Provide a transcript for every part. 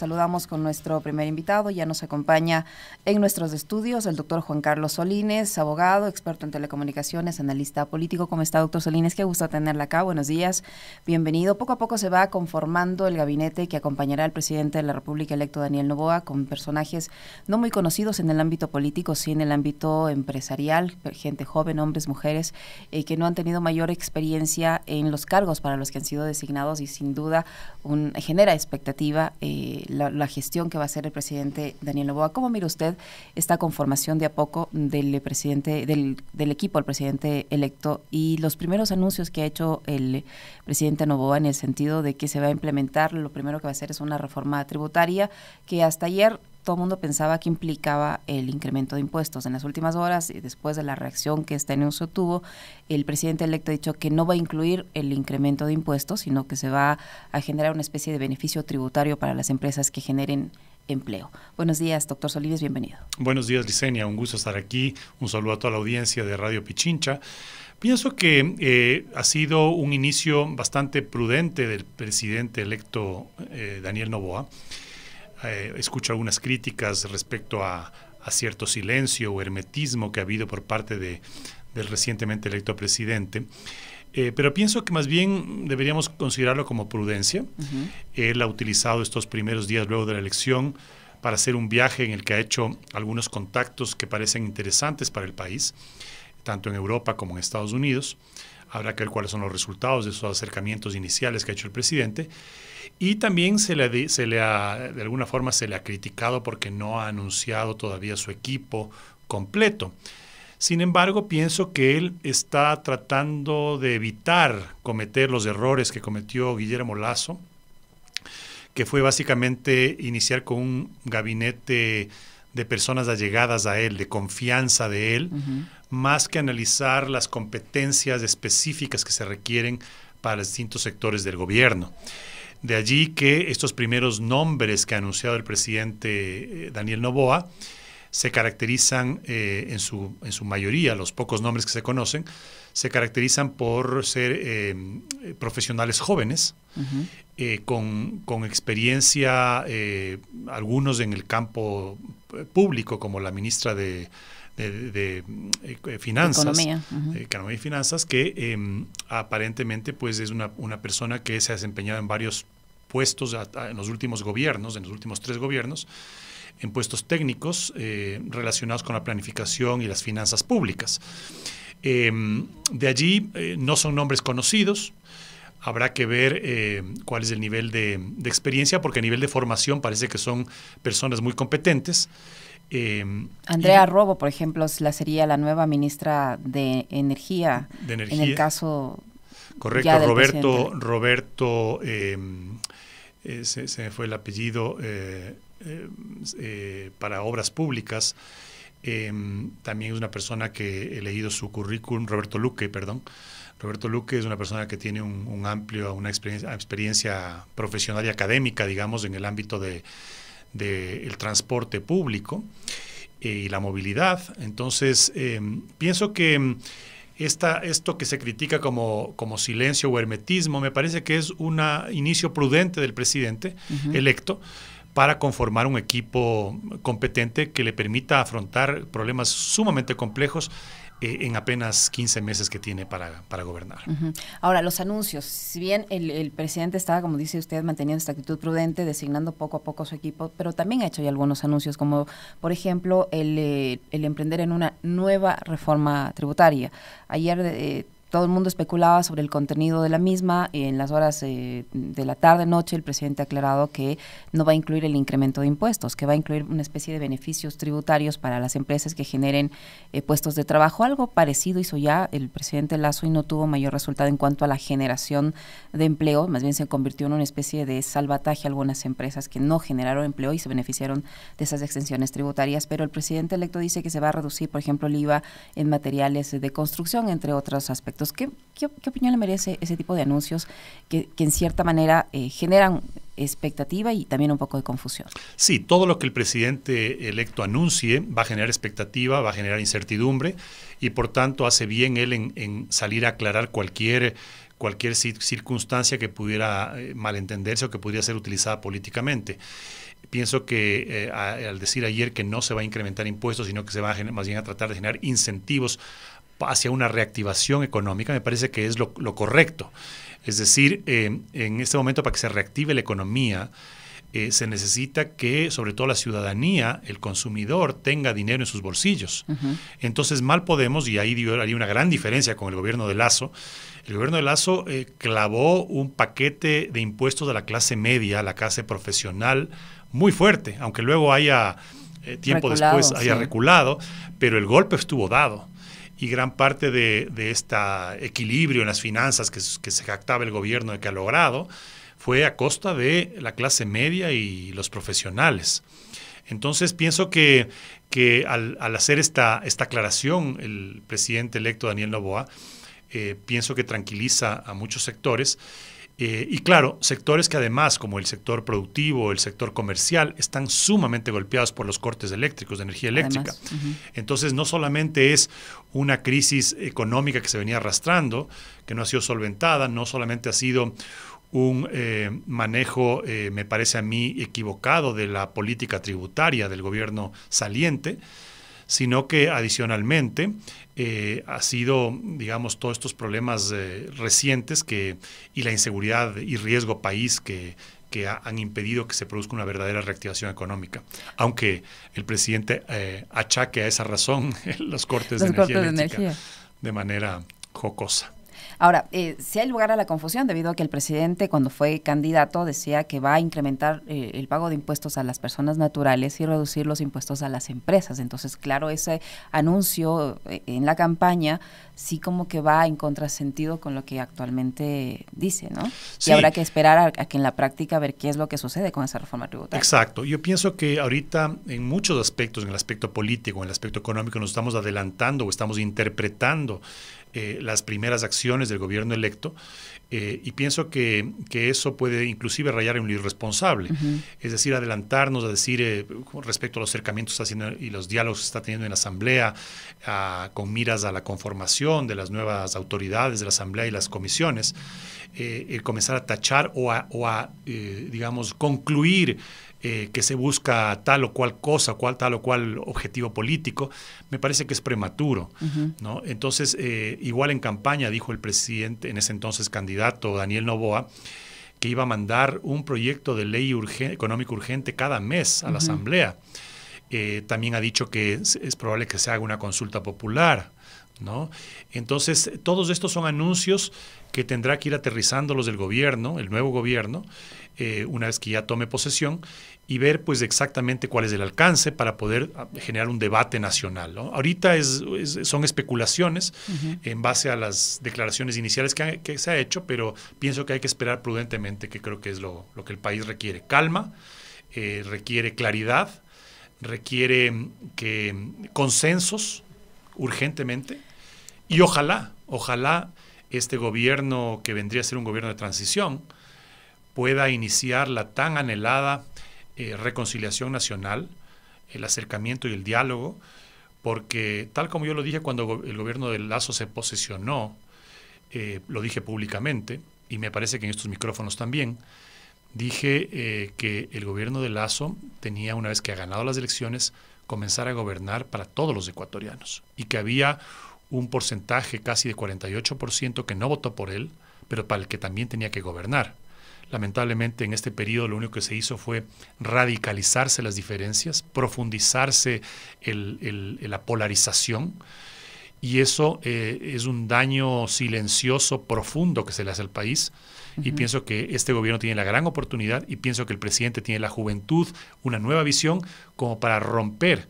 Saludamos con nuestro primer invitado, ya nos acompaña en nuestros estudios el doctor Juan Carlos Solines, abogado, experto en telecomunicaciones, analista político. ¿Cómo está, doctor Solines? Qué gusto tenerla acá. Buenos días, bienvenido. Poco a poco se va conformando el gabinete que acompañará al presidente de la República electo Daniel Novoa con personajes no muy conocidos en el ámbito político, sí en el ámbito empresarial, gente joven, hombres, mujeres, eh, que no han tenido mayor experiencia en los cargos para los que han sido designados y sin duda un, genera expectativa. Eh, la, gestión que va a hacer el presidente Daniel Novoa. ¿Cómo mira usted esta conformación de a poco del presidente del, del equipo el presidente electo y los primeros anuncios que ha hecho el presidente Novoa en el sentido de que se va a implementar, lo primero que va a hacer es una reforma tributaria que hasta ayer todo mundo pensaba que implicaba el incremento de impuestos. En las últimas horas, y después de la reacción que este anuncio tuvo, el presidente electo ha dicho que no va a incluir el incremento de impuestos, sino que se va a generar una especie de beneficio tributario para las empresas que generen empleo. Buenos días, doctor Solís, bienvenido. Buenos días, Licenia, un gusto estar aquí. Un saludo a toda la audiencia de Radio Pichincha. Pienso que eh, ha sido un inicio bastante prudente del presidente electo eh, Daniel Novoa. Eh, escucho algunas críticas respecto a, cierto silencio o hermetismo que ha habido por parte de, del recientemente electo presidente. Eh, pero pienso que más bien deberíamos considerarlo como prudencia. Él ha utilizado estos primeros días luego de la elección para hacer un viaje en el que ha hecho algunos contactos que parecen interesantes para el país, tanto en Europa como en Estados Unidos. Habrá que ver cuáles son los resultados de esos acercamientos iniciales que ha hecho el presidente. Y también se le, de alguna forma, se le ha criticado porque no ha anunciado todavía su equipo completo. Sin embargo, pienso que él está tratando de evitar cometer los errores que cometió Guillermo Lazo, que fue básicamente iniciar con un gabinete de personas allegadas a él, de confianza de él, más que analizar las competencias específicas que se requieren para distintos sectores del gobierno. De allí que estos primeros nombres que ha anunciado el presidente eh, Daniel Novoa se caracterizan eh, en, su, en su mayoría, los pocos nombres que se conocen, se caracterizan por ser eh, profesionales jóvenes, con, con, experiencia, algunos en el campo público, como la ministra de de, eh, eh, finanzas, economía. Eh, finanzas, que em, aparentemente pues es una, persona que se ha desempeñado en varios puestos en los últimos gobiernos, en los últimos tres gobiernos, en puestos técnicos relacionados con la planificación y las finanzas públicas. Em, de allí no son nombres conocidos, habrá que ver cuál es el nivel de, de, experiencia, porque a nivel de formación parece que son personas muy competentes. Em, Andrea Robo, por ejemplo, la sería la nueva ministra de Energía. De energía. En el caso. Correcto, Roberto, Roberto, em, eh, se, me fue el apellido, eh, eh, para obras públicas. Em, también es una persona que he leído su currículum, Roberto Luque, perdón. Roberto Luque es una persona que tiene un, amplio, una experiencia, experiencia profesional y académica, digamos, en el ámbito de, del transporte público eh, y la movilidad. Entonces, eh, pienso que mm, esta, esto que se critica como, como, silencio o hermetismo me parece que es un inicio prudente del presidente electo para conformar un equipo competente que le permita afrontar problemas sumamente complejos eh, en apenas 15 meses que tiene para, para gobernar. Ahora, los anuncios. Si bien el, el, presidente estaba, como dice usted, manteniendo esta actitud prudente, designando poco a poco su equipo, pero también ha hecho ya algunos anuncios, como por ejemplo el, eh, el emprender en una nueva reforma tributaria. Ayer... Eh, todo el mundo especulaba sobre el contenido de la misma. Y en las horas eh, de la tarde, noche, el presidente ha aclarado que no va a incluir el incremento de impuestos, que va a incluir una especie de beneficios tributarios para las empresas que generen eh, puestos de trabajo. Algo parecido hizo ya el presidente Lazo y no tuvo mayor resultado en cuanto a la generación de empleo. Más bien se convirtió en una especie de salvataje a algunas empresas que no generaron empleo y se beneficiaron de esas extensiones tributarias. Pero el presidente electo dice que se va a reducir, por ejemplo, el IVA en materiales de construcción, entre otros aspectos ¿Qué, opinión le merece ese tipo de anuncios que, en cierta manera eh, generan expectativa y también un poco de confusión. Sí, todo lo que el presidente electo anuncie va a generar expectativa, va a generar incertidumbre y por tanto hace bien él en, salir a aclarar cualquier, cualquier circunstancia que pudiera eh, malentenderse o que pudiera ser utilizada políticamente. Pienso que eh, al decir ayer que no se va a incrementar impuestos, sino que se va más bien a tratar de generar incentivos hacia una reactivación económica, me parece que es lo, correcto. Es decir, em, en este momento para que se reactive la economía, eh, se necesita que sobre todo la ciudadanía, el consumidor, tenga dinero en sus bolsillos. Entonces mal podemos, y ahí dio, haría una gran diferencia con el gobierno de Lazo, el gobierno de Lazo eh, clavó un paquete de impuestos de la clase media, la clase profesional, muy fuerte, aunque luego haya... Eh, tiempo después haya reculado, pero el golpe estuvo dado y gran parte de, este equilibrio en las finanzas que, se jactaba el gobierno de que ha logrado fue a costa de la clase media y los profesionales. Entonces pienso que, que al, hacer esta, esta aclaración, el presidente electo Daniel Novoa, eh, pienso que tranquiliza a muchos sectores. Eh, y claro, sectores que además, como el sector productivo, el sector comercial, están sumamente golpeados por los cortes eléctricos, de energía eléctrica. Entonces, no solamente es una crisis económica que se venía arrastrando, que no ha sido solventada, no solamente ha sido un eh, manejo, eh, me parece a mí, equivocado de la política tributaria del gobierno saliente, sino que adicionalmente eh, ha sido, digamos, todos estos problemas recientes que, y la inseguridad y riesgo país que que han impedido que se produzca una verdadera reactivación económica. Aunque el presidente eh, achaque a esa razón los cortes, de, cortes de energía de manera jocosa. Ahora, eh, si hay lugar a la confusión debido a que el presidente cuando fue candidato decía que va a incrementar eh, el pago de impuestos a las personas naturales y reducir los impuestos a las empresas. Entonces, claro, ese anuncio eh, en la campaña sí como que va en contrasentido con lo que actualmente dice, ¿no? Y habrá que esperar a que en la práctica ver qué es lo que sucede con esa reforma tributaria. Exacto. Yo pienso que ahorita en muchos aspectos, en el aspecto político, en el aspecto económico, nos estamos adelantando o estamos interpretando eh, las primeras acciones del gobierno electo. Eh, y pienso que, eso puede inclusive rayar en lo irresponsable, es decir, adelantarnos a decir eh, respecto a los acercamientos haciendo y los diálogos que está teniendo en la Asamblea con miras a la conformación de las nuevas autoridades de la Asamblea y las comisiones, el comenzar a tachar o a, o a digamos, concluir eh, que se busca tal o cual cosa, cual, tal o cual objetivo político, me parece que es prematuro. ¿no? Entonces, eh, igual en campaña dijo el presidente, en ese entonces candidato Daniel Novoa, que iba a mandar un proyecto de ley económico urgente cada mes a la Asamblea. Eh, también ha dicho que es, probable que se haga una consulta popular. ¿no? Entonces, todos estos son anuncios que tendrá que ir aterrizando los del gobierno, el nuevo gobierno, eh, una vez que ya tome posesión, y ver pues exactamente cuál es el alcance para poder ah, generar un debate nacional. Ahorita es, son especulaciones en base a las declaraciones iniciales que, se ha hecho, pero pienso que hay que esperar prudentemente, que creo que es lo, que el país requiere. Calma, eh, requiere claridad, requiere mm, que mm, consensos urgentemente y ojalá, ojalá este gobierno que vendría a ser un gobierno de transición pueda iniciar la tan anhelada eh, reconciliación nacional, el acercamiento y el diálogo, porque tal como yo lo dije cuando el gobierno de Lazo se posesionó, eh, lo dije públicamente, y me parece que en estos micrófonos también, dije eh, que el gobierno de Lazo tenía, una vez que ha ganado las elecciones, comenzar a gobernar para todos los ecuatorianos y que había un porcentaje casi de 48% que no votó por él, pero para el que también tenía que gobernar. Lamentablemente en este periodo lo único que se hizo fue radicalizarse las diferencias, profundizarse la polarización y eso eh, es un daño silencioso, profundo que se le hace al país. Y pienso que este gobierno tiene la gran oportunidad y pienso que el presidente tiene la juventud, una nueva visión como para romper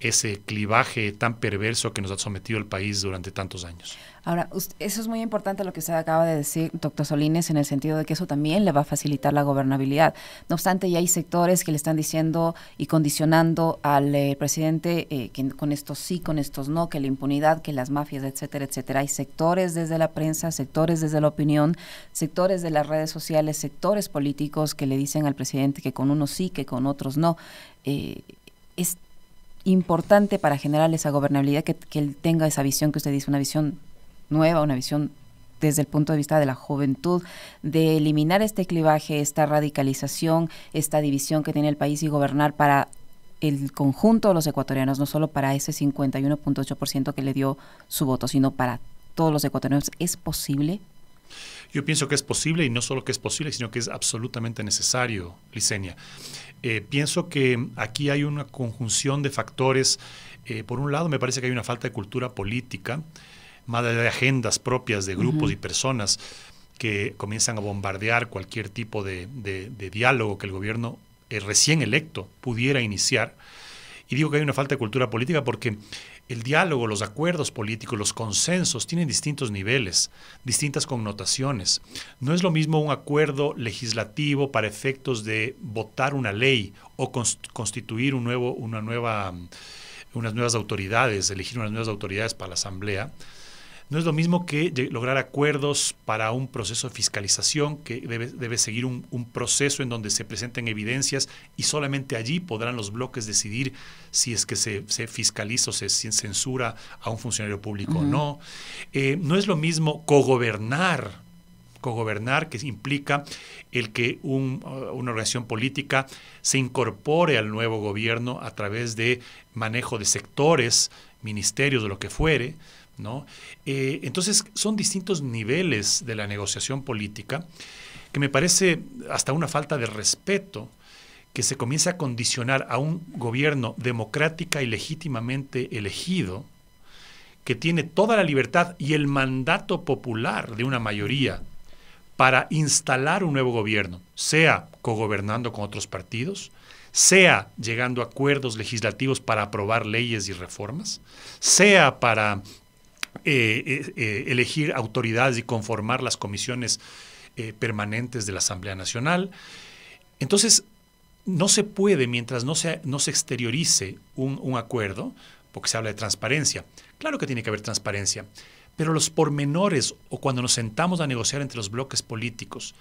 ese clivaje tan perverso que nos ha sometido el país durante tantos años. Ahora, eso es muy importante lo que usted acaba de decir, doctor Solines, en el sentido de que eso también le va a facilitar la gobernabilidad. No obstante, ya hay sectores que le están diciendo y condicionando al eh, presidente eh, que con estos sí, con estos no, que la impunidad, que las mafias, etcétera, etcétera. Hay sectores desde la prensa, sectores desde la opinión, sectores de las redes sociales, sectores políticos que le dicen al presidente que con unos sí, que con otros no. Eh, importante para generar esa gobernabilidad, que, él tenga esa visión que usted dice, una visión nueva, una visión desde el punto de vista de la juventud, de eliminar este clivaje, esta radicalización, esta división que tiene el país y gobernar para el conjunto de los ecuatorianos, no solo para ese 51.8% que le dio su voto, sino para todos los ecuatorianos. ¿Es posible? Yo pienso que es posible y no solo que es posible, sino que es absolutamente necesario, Liceña. Eh, pienso que aquí hay una conjunción de factores. Eh, por un lado, me parece que hay una falta de cultura política, más de agendas propias de grupos y personas que comienzan a bombardear cualquier tipo de, diálogo que el gobierno eh, recién electo pudiera iniciar. Y digo que hay una falta de cultura política porque el diálogo, los acuerdos políticos, los consensos tienen distintos niveles, distintas connotaciones. No es lo mismo un acuerdo legislativo para efectos de votar una ley o constituir un nuevo, una nueva, mm, unas nuevas autoridades, elegir unas nuevas autoridades para la Asamblea, no es lo mismo que lograr acuerdos para un proceso de fiscalización que debe, seguir un, proceso en donde se presenten evidencias y solamente allí podrán los bloques decidir si es que se, fiscaliza o se censura a un funcionario público o no. Eh, no es lo mismo cogobernar cogobernar, que implica el que uh, una organización política se incorpore al nuevo gobierno a través de manejo de sectores, ministerios, de lo que fuere, ¿no? Eh, entonces, son distintos niveles de la negociación política que me parece hasta una falta de respeto que se comience a condicionar a un gobierno democrática y legítimamente elegido, que tiene toda la libertad y el mandato popular de una mayoría para instalar un nuevo gobierno, sea cogobernando con otros partidos, sea llegando a acuerdos legislativos para aprobar leyes y reformas, sea para eh, eh, eh, elegir autoridades y conformar las comisiones permanentes de la Asamblea Nacional. Entonces, no se puede, mientras no se, no se exteriorice un, acuerdo, porque se habla de transparencia. Claro que tiene que haber transparencia, pero los pormenores o cuando nos sentamos a negociar entre los bloques políticos,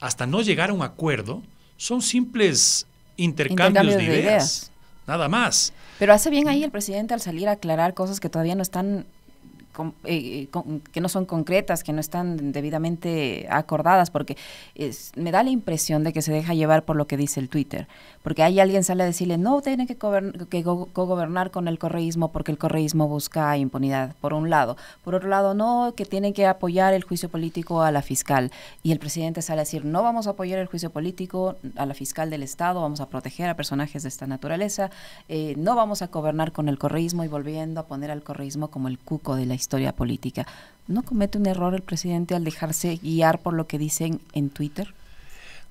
hasta no llegar a un acuerdo, son simples intercambios, de, ideas, de, ideas, nada más. Pero hace bien ahí el presidente al salir a aclarar cosas que todavía no están eh, eh, que no son concretas, que no están debidamente acordadas, porque me da la impresión de que se deja llevar por lo que dice el Twitter, porque ahí alguien sale a decirle, no, tiene que, gobernar con el correísmo porque el correísmo busca impunidad, por un lado. Por otro lado, no, que tienen que apoyar el juicio político a la fiscal. Y el presidente sale a decir, no vamos a apoyar el juicio político a la fiscal del Estado, vamos a proteger a personajes de esta naturaleza, eh, no vamos a gobernar con el correísmo y volviendo a poner al correísmo como el cuco de la historia historia política. ¿No comete un error el presidente al dejarse guiar por lo que dicen en Twitter?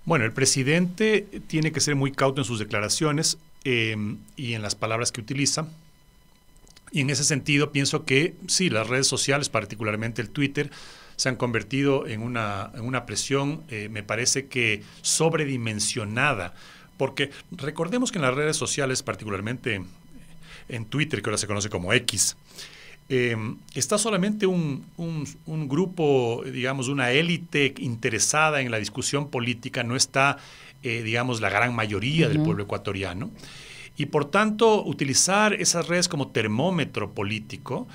Bueno, el presidente tiene que ser muy cauto en sus declaraciones em, y en las palabras que utiliza. Y en ese sentido pienso que sí, las redes sociales, particularmente el Twitter, se han convertido en una, presión, eh, me parece que sobredimensionada, porque recordemos que en las redes sociales, particularmente en Twitter, que ahora se conoce como X, Em, está solamente un, grupo, digamos, una élite interesada en la discusión política, no está, eh, digamos, la gran mayoría del pueblo ecuatoriano. Y por tanto, utilizar esas redes como termómetro político,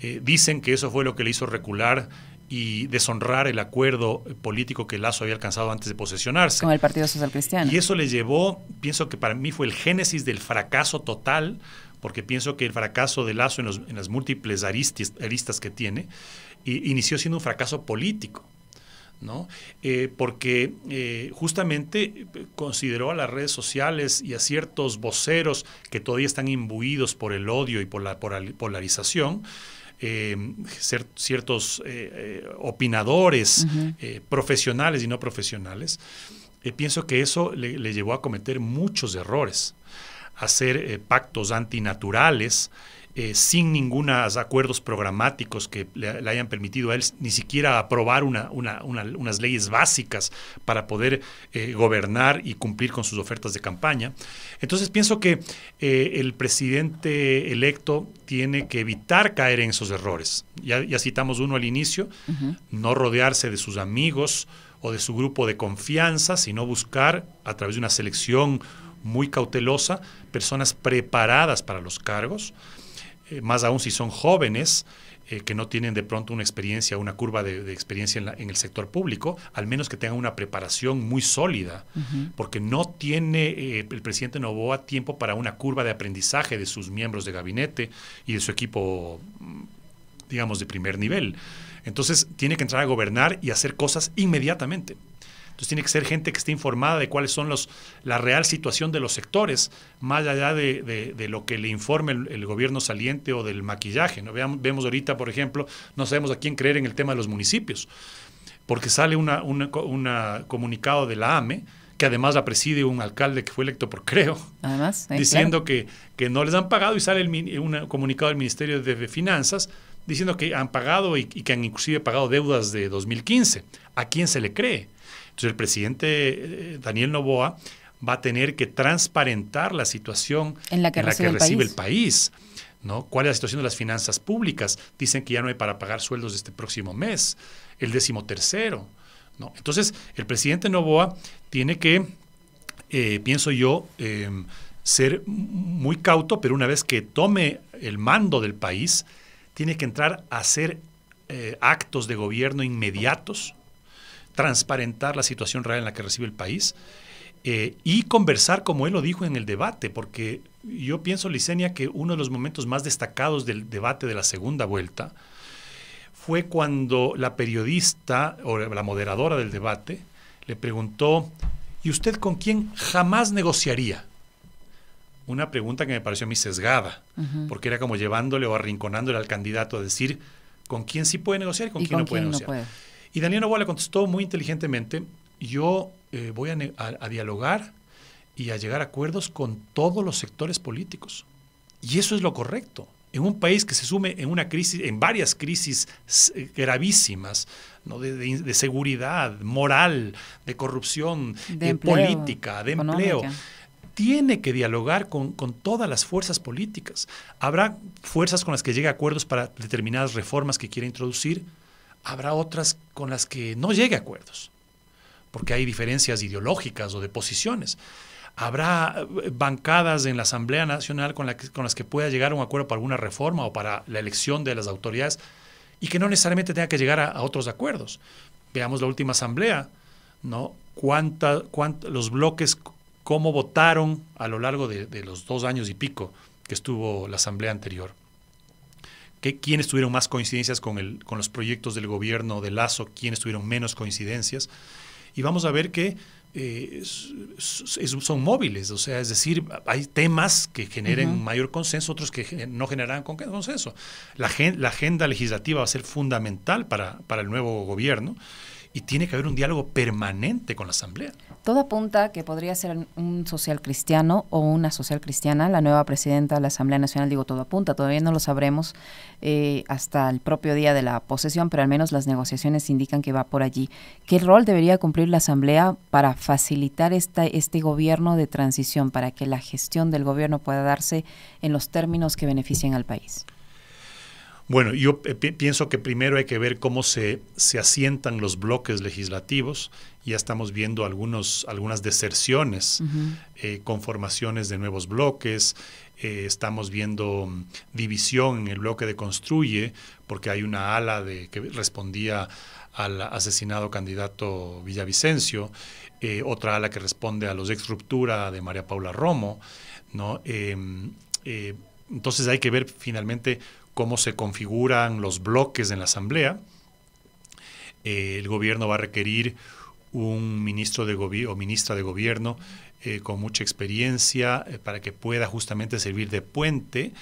eh, dicen que eso fue lo que le hizo recular y deshonrar el acuerdo político que Lazo había alcanzado antes de posesionarse. Con el Partido Social Cristiano. Y eso le llevó, pienso que para mí fue el génesis del fracaso total porque pienso que el fracaso de Lazo en, las múltiples aristas que tiene inició siendo un fracaso político. ¿no? Eh, porque eh, justamente eh, consideró a las redes sociales y a ciertos voceros que todavía están imbuidos por el odio y por la, polarización, ciertos opinadores profesionales y no profesionales, pienso que eso le llevó a cometer muchos errores hacer eh, pactos antinaturales, eh, sin ningunos acuerdos programáticos que le, hayan permitido a él ni siquiera aprobar una, unas leyes básicas para poder eh, gobernar y cumplir con sus ofertas de campaña. Entonces pienso que el presidente electo tiene que evitar caer en esos errores. Ya, citamos uno al inicio, no rodearse de sus amigos o de su grupo de confianza, sino buscar a través de una selección muy cautelosa, personas preparadas para los cargos, eh, más aún si son jóvenes. Eh, que no tienen de pronto una experiencia, una curva de, experiencia en, el sector público, al menos que tengan una preparación muy sólida, porque no tiene eh, el presidente Novoa tiempo para una curva de aprendizaje de sus miembros de gabinete y de su equipo, digamos, de primer nivel. Entonces tiene que entrar a gobernar y hacer cosas inmediatamente. Entonces tiene que ser gente que esté informada de cuáles son los, la real situación de los sectores, más allá de, lo que le informe el, gobierno saliente o del maquillaje. ¿no? vemos ahorita, por ejemplo, no sabemos a quién creer en el tema de los municipios, porque sale un una, comunicado de la AME, que además la preside un alcalde que fue electo por Creo, eh, diciendo que, que no les han pagado y sale un comunicado del Ministerio de Finanzas diciendo que han pagado y, y, que han inclusive pagado deudas de 2015. ¿A quién se le cree? Entonces el presidente eh, Daniel Novoa va a tener que transparentar la situación en la que, recibe, el país. ¿no? ¿Cuál es la situación de las finanzas públicas? Dicen que ya no hay para pagar sueldos este próximo mes, el décimo tercero. ¿no? Entonces, el presidente Novoa tiene que, eh, pienso yo, em, ser muy cauto, pero una vez que tome el mando del país, tiene que entrar a hacer eh, actos de gobierno inmediatos, transparentar la situación real en la que recibe el país eh, y conversar como él lo dijo en el debate, porque yo pienso, Licenia, que uno de los momentos más destacados del debate de la segunda vuelta fue cuando la periodista o la moderadora del debate le preguntó, ¿y usted con quién jamás negociaría? Una pregunta que me pareció muy sesgada, porque era como llevándole o arrinconándole al candidato a decir con quién sí puede negociar y con, quién, no, puede no puede negociar. Y Daniel Novoa contestó muy inteligentemente, yo eh, voy a, dialogar y a llegar a acuerdos con todos los sectores políticos. Y eso es lo correcto en un país que se sume en una crisis, en varias crisis eh, gravísimas, de, seguridad, moral, de corrupción, de eh, política, de empleo. Tiene que dialogar con, todas las fuerzas políticas. Habrá fuerzas con las que llegue a acuerdos para determinadas reformas que quiere introducir, habrá otras con las que no llegue a acuerdos, porque hay diferencias ideológicas o de posiciones. Habrá eh, bancadas en la Asamblea Nacional con, con las que pueda llegar a un acuerdo para alguna reforma o para la elección de las autoridades y que no necesariamente tenga que llegar a, otros acuerdos. Veamos la última Asamblea, ¿no? Cuánta, los bloques, cómo votaron a lo largo de los dos años y pico que estuvo la Asamblea anterior quiénes tuvieron más coincidencias con, el, con los proyectos del gobierno de Lazo, quiénes tuvieron menos coincidencias. Y vamos a ver que eh, son móviles, o sea, es decir, hay temas que generen mayor consenso, otros que no generarán consenso. La, la agenda legislativa va a ser fundamental para, para el nuevo gobierno y tiene que haber un diálogo permanente con la Asamblea. Todo apunta que podría ser un social cristiano o una social cristiana la nueva presidenta de la Asamblea Nacional. Digo, todo apunta, todavía no lo sabremos eh, hasta el propio día de la posesión, pero al menos las negociaciones indican que va por allí. ¿Qué rol debería cumplir la Asamblea para facilitar esta, este gobierno de transición, para que la gestión del gobierno pueda darse en los términos que beneficien al país? Bueno, yo pienso que primero hay que ver cómo se, se asientan los bloques legislativos. Ya estamos viendo algunos, algunas deserciones, eh, conformaciones de nuevos bloques, eh, estamos viendo mm, división en el bloque de Construye, porque hay una ala de, que respondía al asesinado candidato Villavicencio, eh, otra ala que responde a los ex ruptura de María Paula Romo. ¿no? Em, entonces hay que ver finalmente cómo se configuran los bloques en la Asamblea. Eh, el gobierno va a requerir un ministro de o ministra de gobierno eh, con mucha experiencia eh, para que pueda justamente servir de puente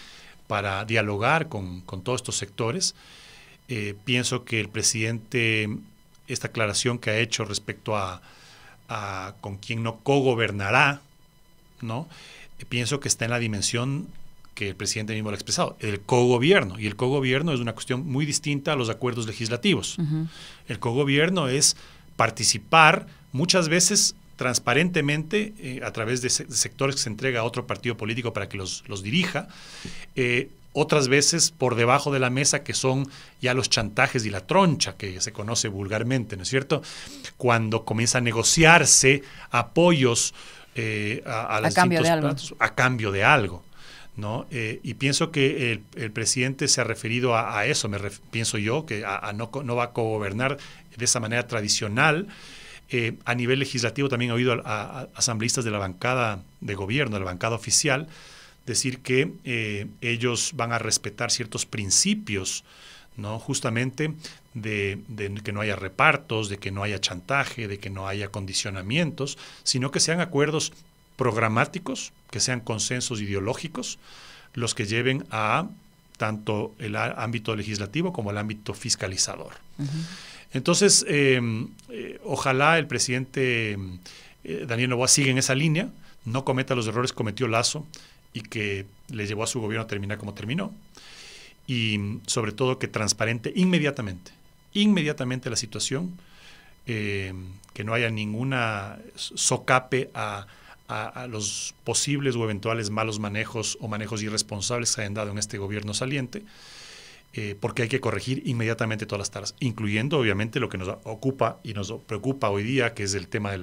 para dialogar con, todos estos sectores. pienso que el presidente, esta aclaración que ha hecho respecto a, con quién no cogobernará, ¿no? pienso que está en la dimensión que el presidente mismo lo ha expresado, el cogobierno. Y el cogobierno es una cuestión muy distinta a los acuerdos legislativos. El co El cogobierno es participar muchas veces transparentemente eh, a través de, sectores que se entrega a otro partido político para que los, dirija. Eh, otras veces por debajo de la mesa, que son ya los chantajes y la troncha, que se conoce vulgarmente, ¿no es cierto? Cuando comienza a negociarse apoyos eh, a, a, cambio a cambio de algo. ¿no? Eh, y pienso que el, presidente se ha referido a, eso, me pienso yo, que no, no, va a gobernar de esa manera tradicional. Eh, a nivel legislativo también he oído a, asambleístas de la bancada de gobierno, de la bancada oficial, decir que eh, ellos van a respetar ciertos principios, ¿no? justamente de, de, que no haya repartos, de que no haya chantaje, de que no haya condicionamientos, sino que sean acuerdos programáticos, que sean consensos ideológicos, los que lleven a tanto el ámbito legislativo como el ámbito fiscalizador. Entonces, em, eh, ojalá el presidente eh, Daniel Novoa siga en esa línea, no cometa los errores que cometió Lazo y que le llevó a su gobierno a terminar como terminó. Y sobre todo que transparente inmediatamente, inmediatamente la situación, em, que no haya ninguna socape a a, los posibles o eventuales malos manejos o manejos irresponsables que hayan dado en este gobierno saliente, eh, porque hay que corregir inmediatamente todas las taras, incluyendo obviamente lo que nos ocupa y nos preocupa hoy día, que es el tema de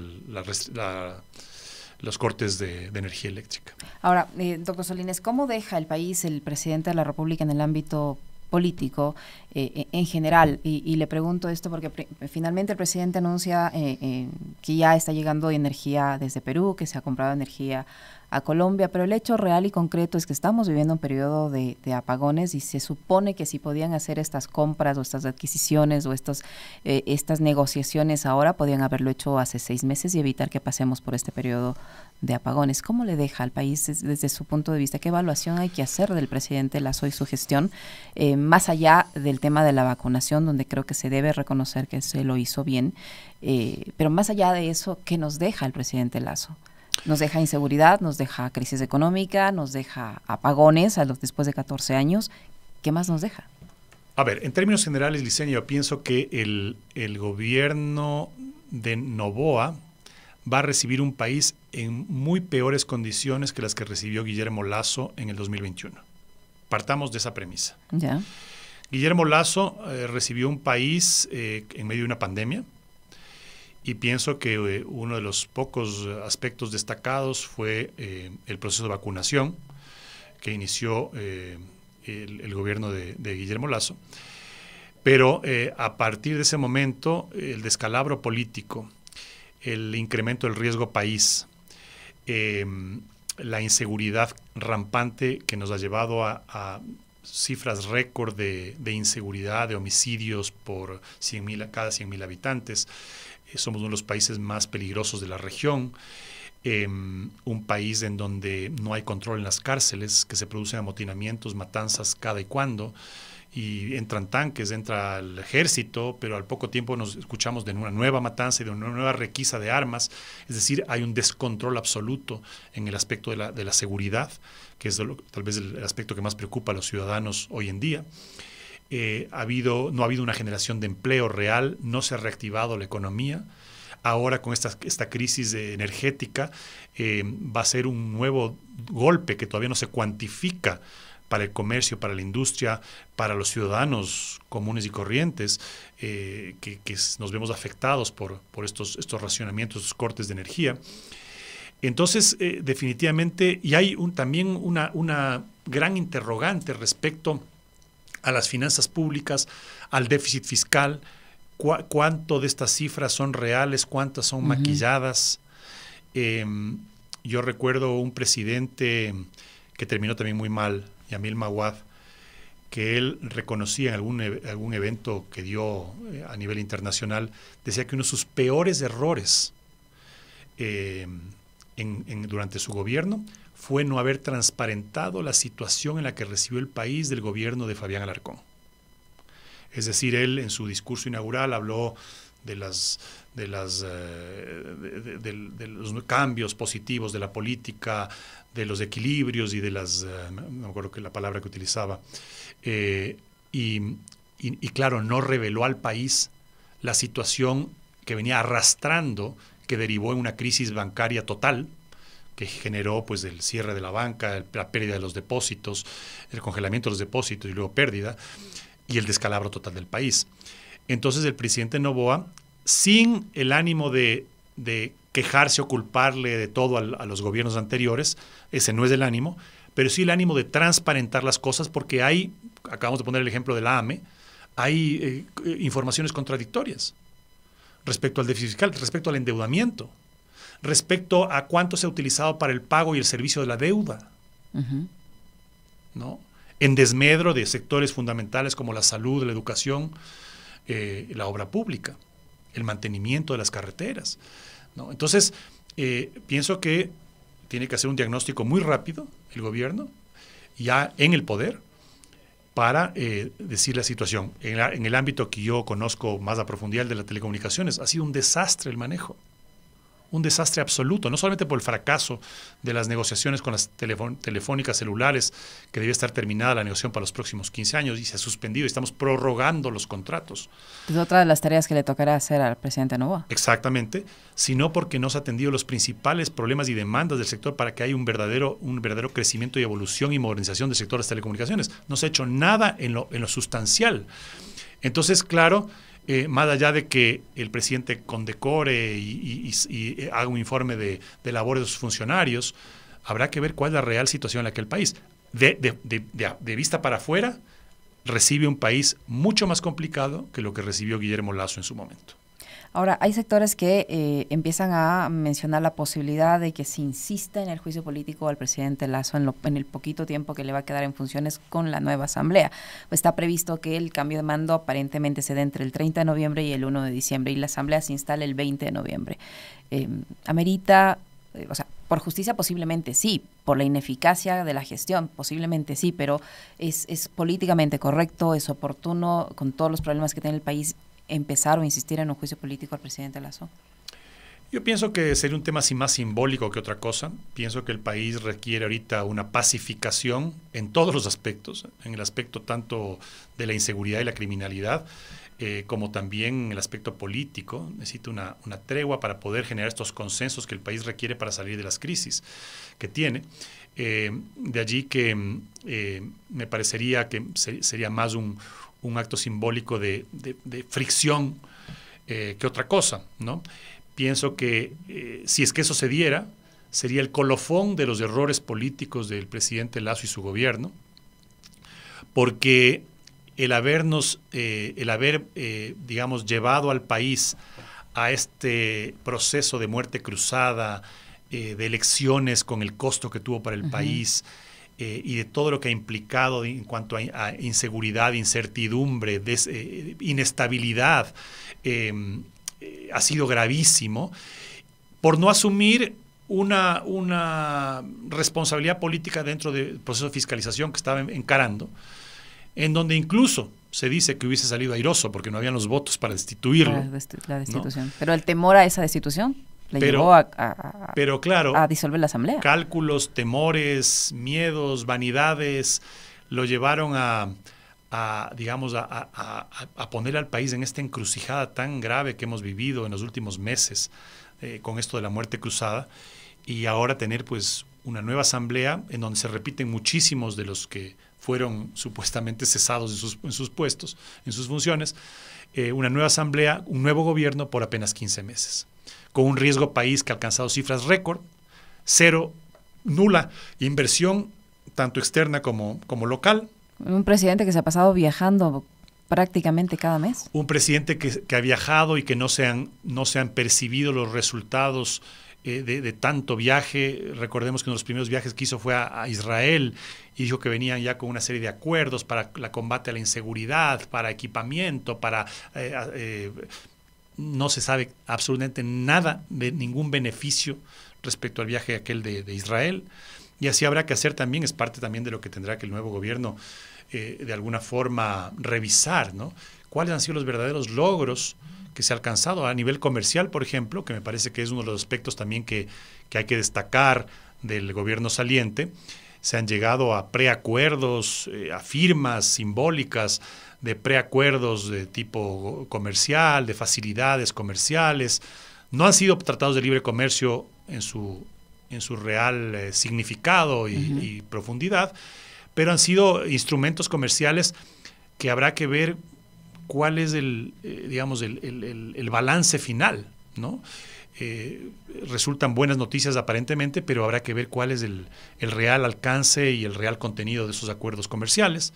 los cortes de, energía eléctrica. Ahora, eh, doctor Solines, ¿cómo deja el país el presidente de la República en el ámbito político eh, eh, en general. Y, le pregunto esto porque finalmente el presidente anuncia eh, que ya está llegando energía desde Perú, que se ha comprado energía a Colombia, pero el hecho real y concreto es que estamos viviendo un periodo de, apagones y se supone que si podían hacer estas compras o estas adquisiciones o estos, estas negociaciones ahora, podían haberlo hecho hace seis meses y evitar que pasemos por este periodo de apagones. ¿Cómo le deja al país desde, su punto de vista? ¿Qué evaluación hay que hacer del presidente Lazo y su gestión más allá del tema de la vacunación, donde creo que se debe reconocer que se lo hizo bien. Eh, pero más allá de eso, ¿qué nos deja el presidente Lazo? Nos deja inseguridad, nos deja crisis económica, nos deja apagones a los después de 14 años. ¿Qué más nos deja? A ver, en términos generales, Liceña, yo pienso que el, el gobierno de Novoa va a recibir un país en muy peores condiciones que las que recibió Guillermo Lazo en el 2021. Partamos de esa premisa. Ya. Guillermo Lazo eh, recibió un país eh, en medio de una pandemia y pienso que eh, uno de los pocos aspectos destacados fue el proceso de vacunación que inició el, gobierno de, Guillermo Lazo. Pero a partir de ese momento, el descalabro político, el incremento del riesgo país, la inseguridad rampante que nos ha llevado a cifras récord de, inseguridad, de homicidios por cada 100.000 habitantes. Eh, somos uno de los países más peligrosos de la región. Em, un país en donde no hay control en las cárceles, que se producen amotinamientos, matanzas cada y cuando. Y entran tanques, entra el ejército, pero al poco tiempo nos escuchamos de una nueva matanza y de una nueva requisa de armas. Es decir, hay un descontrol absoluto en el aspecto de la seguridad que es tal vez el aspecto que más preocupa a los ciudadanos hoy en día. Eh, ha habido, no ha habido una generación de empleo real, no se ha reactivado la economía. Ahora con esta, esta crisis energética eh, va a ser un nuevo golpe que todavía no se cuantifica para el comercio, para la industria, para los ciudadanos comunes y corrientes eh, que, nos vemos afectados por, estos, estos racionamientos, estos cortes de energía. Entonces, eh, definitivamente, y hay también una, gran interrogante respecto a las finanzas públicas, al déficit fiscal, cuánto de estas cifras son reales, cuántas son maquilladas. Em, yo recuerdo un presidente que terminó también muy mal, Yamil Mawad, que él reconocía en algún, algún evento que dio eh, a nivel internacional, decía que uno de sus peores errores eh, durante su gobierno fue no haber transparentado la situación en la que recibió el país del gobierno de Fabián Alarcón. Es decir, él en su discurso inaugural habló de las de las eh, los cambios positivos de la política de los equilibrios y de las eh, no me acuerdo la palabra que utilizaba eh, y claro no reveló al país la situación que venía arrastrando que derivó en una crisis bancaria total, que generó pues el cierre de la banca, la pérdida de los depósitos, el congelamiento de los depósitos y luego pérdida, y el descalabro total del país. Entonces el presidente Novoa, sin el ánimo de, quejarse o culparle de todo a, los gobiernos anteriores, ese no es el ánimo, pero sí el ánimo de transparentar las cosas porque hay, acabamos de poner el ejemplo del AME, hay eh, eh, informaciones contradictorias respecto al déficit fiscal, respecto al endeudamiento, respecto a cuánto se ha utilizado para el pago y el servicio de la deuda, ¿no? En desmedro de sectores fundamentales como la salud, la educación, eh, la obra pública, el mantenimiento de las carreteras, Entonces, eh, pienso que tiene que hacer un diagnóstico muy rápido el gobierno, ya en el poder, para eh, decir la situación. En, en, el ámbito que yo conozco más a profundidad de las telecomunicaciones, ha sido un desastre el manejo un desastre absoluto, no solamente por el fracaso de las negociaciones con las telefónicas celulares, que debía estar terminada la negociación para los próximos 15 años y se ha suspendido y estamos prorrogando los contratos. Es otra de las tareas que le tocará hacer al presidente Novoa. Exactamente, sino porque no se ha atendido los principales problemas y demandas del sector para que haya un verdadero, un verdadero crecimiento y evolución y modernización del sector de las telecomunicaciones. No se ha hecho nada en lo, en lo sustancial. Entonces, claro, eh, más allá de que el presidente condecore y, eh, haga un informe de, labor de sus funcionarios, habrá que ver cuál es la real situación en el país. De, de, de vista para afuera, recibe un país mucho más complicado que lo que recibió Guillermo Lazo en su momento. Ahora, hay sectores que eh, empiezan a mencionar la posibilidad de que se insista en el juicio político al presidente Lazo en, en el poquito tiempo que le va a quedar en funciones con la nueva asamblea. está previsto que el cambio de mando aparentemente se dé entre el 30 de noviembre y el 1 de diciembre y la asamblea se instale el 20 de noviembre. Eh, ¿Amerita eh, o sea, por justicia posiblemente sí, por la ineficacia de la gestión posiblemente sí, pero es, es políticamente correcto, es oportuno con todos los problemas que tiene el país empezar o insistir en un juicio político al presidente Lazo? Yo pienso que sería un tema más simbólico que otra cosa. Pienso que el país requiere ahorita una pacificación en todos los aspectos, en el aspecto tanto de la inseguridad y la criminalidad, eh, como también en el aspecto político. Necesita una, tregua para poder generar estos consensos que el país requiere para salir de las crisis que tiene. Eh, de allí que mm, eh, me parecería que sería más un, un acto simbólico de, fricción eh, que otra cosa, ¿no? Pienso que eh, si es que eso se diera, sería el colofón de los errores políticos del presidente Lazo y su gobierno, porque el habernos, eh, el haber, digamos, llevado al país a este proceso de muerte cruzada, de elecciones con el costo que tuvo para el país, eh, y de todo lo que ha implicado en cuanto a, inseguridad, incertidumbre, eh, inestabilidad, em, eh, ha sido gravísimo, por no asumir una, una, responsabilidad política dentro del proceso de fiscalización que estaba encarando, en donde incluso se dice que hubiese salido airoso porque no habían los votos para destituirlo. La, Pero el temor a esa destitución pero, claro, a disolver la asamblea. Cálculos, temores, miedos, vanidades, lo llevaron a, digamos, a, poner al país en esta encrucijada tan grave que hemos vivido en los últimos meses eh, con esto de la muerte cruzada y ahora tener pues una nueva asamblea en donde se repiten muchísimos de los que fueron supuestamente cesados en sus, puestos, en sus funciones, eh, una nueva asamblea, un nuevo gobierno por apenas 15 meses con un riesgo país que ha alcanzado cifras récord, cero, nula inversión, tanto externa como, como local. Un presidente que se ha pasado viajando prácticamente cada mes. Un presidente que, ha viajado y que no se han, no se han percibido los resultados eh, de, tanto viaje. Recordemos que uno de los primeros viajes que hizo fue a, Israel y dijo que venían ya con una serie de acuerdos para la combate a la inseguridad, para equipamiento, para eh, eh, no se sabe absolutamente nada de ningún beneficio respecto al viaje aquel de, Israel. Y así habrá que hacer también, es parte también de lo que tendrá que el nuevo gobierno eh, de alguna forma revisar, ¿no? ¿Cuáles han sido los verdaderos logros que se ha alcanzado a nivel comercial, por ejemplo, que me parece que es uno de los aspectos también que, hay que destacar del gobierno saliente? Se han llegado a preacuerdos, eh, a firmas simbólicas, de preacuerdos de tipo comercial, de facilidades comerciales, no han sido tratados de libre comercio en su, en su real eh, significado y, profundidad, pero han sido instrumentos comerciales que habrá que ver cuál es el, eh, digamos, el, balance final, ¿no? Eh, resultan buenas noticias aparentemente, pero habrá que ver cuál es el, el real alcance y el real contenido de esos acuerdos comerciales.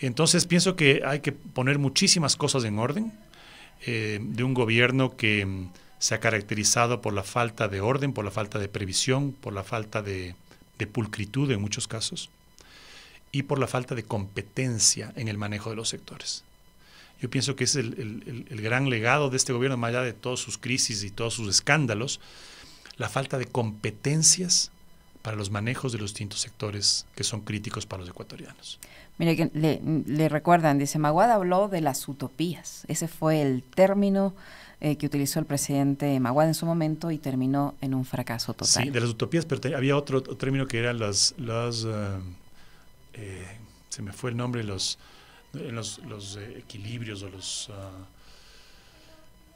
Entonces pienso que hay que poner muchísimas cosas en orden eh, de un gobierno que mm, se ha caracterizado por la falta de orden, por la falta de previsión, por la falta de, pulcritud en muchos casos y por la falta de competencia en el manejo de los sectores. Yo pienso que es el, el, gran legado de este gobierno, más allá de todas sus crisis y todos sus escándalos, la falta de competencias para los manejos de los distintos sectores que son críticos para los ecuatorianos. Mire, le, recuerdan, dice Maguad habló de las utopías. Ese fue el término eh, que utilizó el presidente Maguad en su momento y terminó en un fracaso total. Sí, de las utopías, pero había otro, término que eran las. las eh, eh, se me fue el nombre, los, los, equilibrios o los. Ah,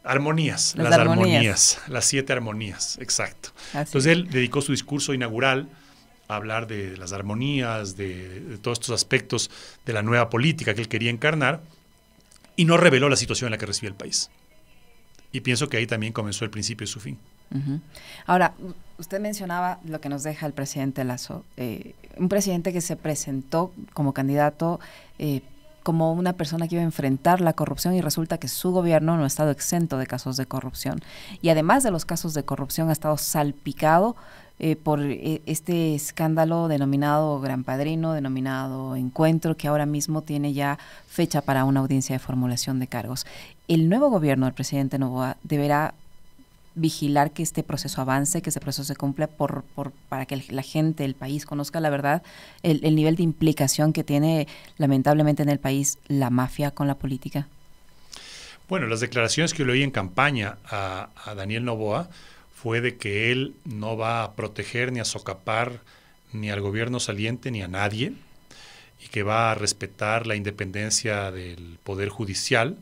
Armonías, las, armonías. las siete armonías, exacto. Entonces él dedicó su discurso inaugural a hablar de las armonías, de, todos estos aspectos de la nueva política que él quería encarnar y no reveló la situación en la que recibió el país. Y pienso que ahí también comenzó el principio y su fin. Ahora, usted mencionaba lo que nos deja el presidente Lazo, eh, un presidente que se presentó como candidato eh, como una persona que iba a enfrentar la corrupción y resulta que su gobierno no ha estado exento de casos de corrupción. Y además de los casos de corrupción ha estado salpicado eh, por eh, este escándalo denominado Gran Padrino, denominado Encuentro, que ahora mismo tiene ya fecha para una audiencia de formulación de cargos. El nuevo gobierno del presidente Novoa deberá vigilar que este proceso avance, que ese proceso se cumpla por, para que la gente, el país conozca la verdad, el, nivel de implicación que tiene lamentablemente en el país la mafia con la política? Bueno, las declaraciones que yo le oí en campaña a, a, Daniel Novoa fue de que él no va a proteger ni a socapar ni al gobierno saliente ni a nadie y que va a respetar la independencia del Poder Judicial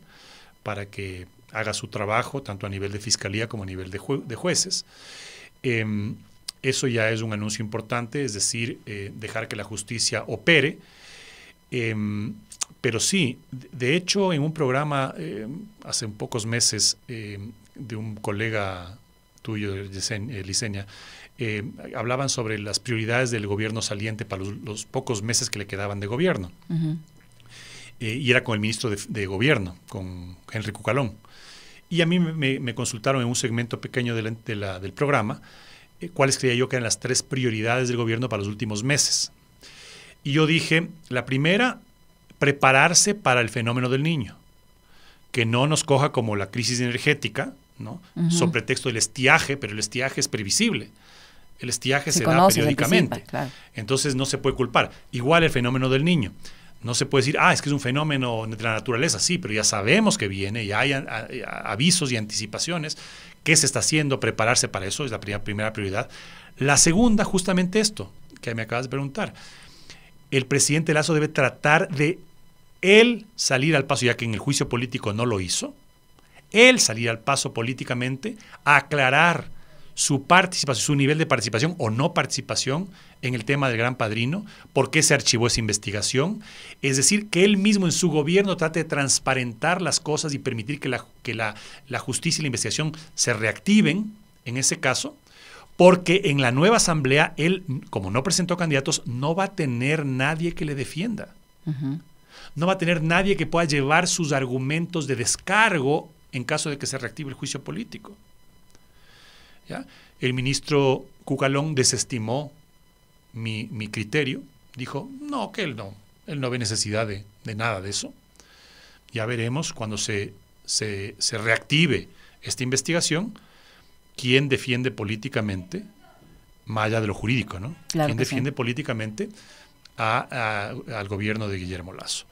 para que haga su trabajo, tanto a nivel de fiscalía como a nivel de, jueces. Em, eso ya es un anuncio importante, es decir, eh, dejar que la justicia opere. Em, pero sí, de hecho, en un programa em, hace pocos meses de un colega tuyo, eh, Liceña, hablaban sobre las prioridades del gobierno saliente para los, pocos meses que le quedaban de gobierno. Eh, y era con el ministro de, Gobierno, con Henry Cucalón. Y a mí me, consultaron en un segmento pequeño de del programa eh, cuáles creía yo que eran las tres prioridades del gobierno para los últimos meses. Y yo dije, la primera, prepararse para el fenómeno del niño, que no nos coja como la crisis energética, ¿no? Uh texto del estiaje, pero el estiaje es previsible. El estiaje se, da periódicamente. Entonces no se puede culpar. Igual el fenómeno del niño. No se puede decir, ah, es que es un fenómeno de la naturaleza, sí, pero ya sabemos que viene, ya hay avisos y anticipaciones. ¿Qué se está haciendo? Prepararse para eso es la primera, primera prioridad. La segunda, justamente esto que me acabas de preguntar. El presidente Lazo debe tratar de él salir al paso, ya que en el juicio político no lo hizo, él salir al paso políticamente, aclarar su participación, su nivel de participación o no participación en el tema del Gran Padrino, por qué se archivó esa investigación. Es decir, que él mismo en su gobierno trate de transparentar las cosas y permitir que la, que la, justicia y la investigación se reactiven en ese caso porque en la nueva asamblea él, como no presentó candidatos, no va a tener nadie que le defienda. No va a tener nadie que pueda llevar sus argumentos de descargo en caso de que se reactive el juicio político. El ministro Cucalón desestimó mi, criterio, dijo, no, que él no, él no ve necesidad de, nada de eso. Ya veremos cuando se, se, reactive esta investigación quién defiende políticamente, más allá de lo jurídico, ¿no? quién defiende políticamente al gobierno de Guillermo Lazo.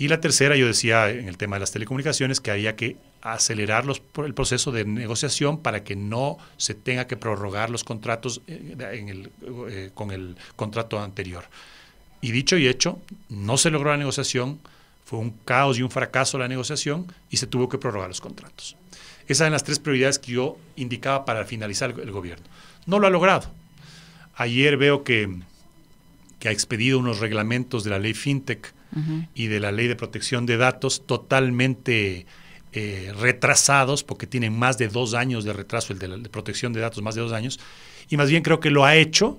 Y la tercera, yo decía en el tema de las telecomunicaciones, que había que acelerar los, el proceso de negociación para que no se tenga que prorrogar los contratos eh, eh, con el contrato anterior. Y dicho y hecho, no se logró la negociación, fue un caos y un fracaso la negociación y se tuvo que prorrogar los contratos. Esas eran las tres prioridades que yo indicaba para finalizar el, gobierno. No lo ha logrado. Ayer veo que, que ha expedido unos reglamentos de la ley FinTech y de la ley de protección de datos totalmente eh, retrasados, porque tienen más de dos años de retraso, el de protección de datos, más de dos años, y más bien creo que lo ha hecho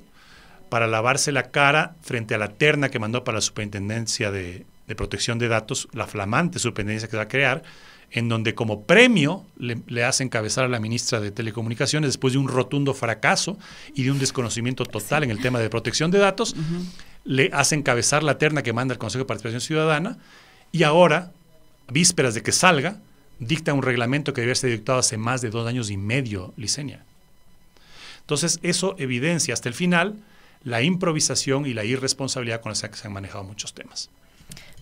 para lavarse la cara frente a la terna que mandó para la superintendencia de, protección de datos, la flamante superintendencia que va a crear, en donde como premio le, hace encabezar a la ministra de Telecomunicaciones después de un rotundo fracaso y de un desconocimiento total en el tema de protección de datos le hace encabezar la terna que manda el Consejo de Participación Ciudadana y ahora, vísperas de que salga, dicta un reglamento que debe ser dictado hace más de dos años y medio, Licenia. Entonces, eso evidencia hasta el final la improvisación y la irresponsabilidad con la que se han manejado muchos temas.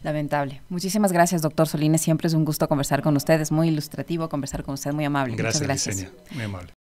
Lamentable. Muchísimas gracias, doctor Solines. Siempre es un gusto conversar con usted. Es muy ilustrativo conversar con usted, muy amable. Gracias, Muchas gracias. Licenia. Muy amable.